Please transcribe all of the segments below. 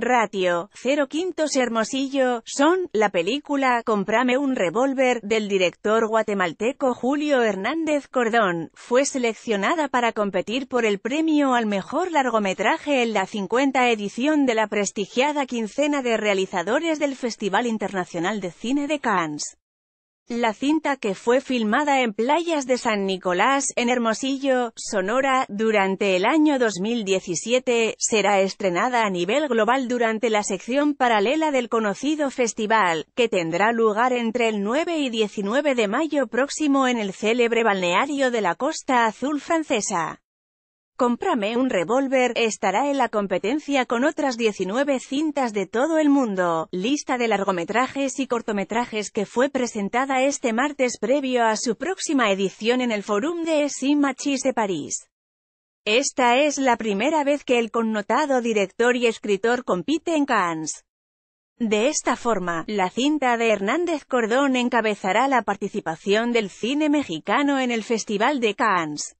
Ratio, 0 quintos Hermosillo, son, la película Comprame un revólver, del director guatemalteco Julio Hernández Cordón, fue seleccionada para competir por el premio al mejor largometraje en la 50 edición de la prestigiada quincena de realizadores del Festival Internacional de Cine de Cannes. La cinta que fue filmada en playas de San Nicolás, en Hermosillo, Sonora, durante el año 2017, será estrenada a nivel global durante la sección paralela del conocido festival, que tendrá lugar entre el 9 y 19 de mayo próximo en el célebre balneario de la Costa Azul francesa. Cómprame un revólver estará en la competencia con otras 19 cintas de todo el mundo. Lista de largometrajes y cortometrajes que fue presentada este martes previo a su próxima edición en el Forum de Simachis de París. Esta es la primera vez que el connotado director y escritor compite en Cannes. De esta forma, la cinta de Hernández Cordón encabezará la participación del cine mexicano en el Festival de Cannes.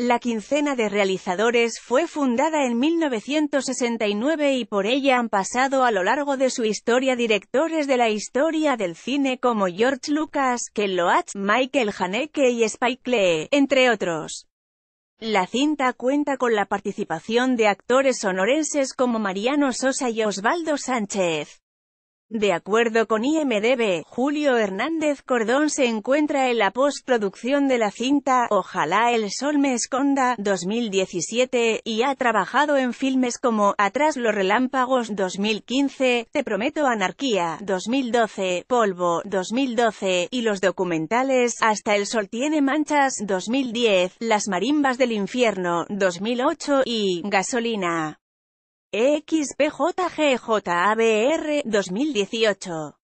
La quincena de realizadores fue fundada en 1969 y por ella han pasado a lo largo de su historia directores de la historia del cine como George Lucas, Ken Loach, Michael Haneke y Spike Lee, entre otros. La cinta cuenta con la participación de actores sonorenses como Mariano Sosa y Osvaldo Sánchez. De acuerdo con IMDB, Julio Hernández Cordón se encuentra en la postproducción de la cinta Ojalá el sol me esconda 2017 y ha trabajado en filmes como Atrás los relámpagos 2015, Te prometo anarquía 2012, Polvo 2012 y los documentales Hasta el sol tiene manchas 2010, Las marimbas del infierno 2008 y Gasolina. XPJGJABR 2018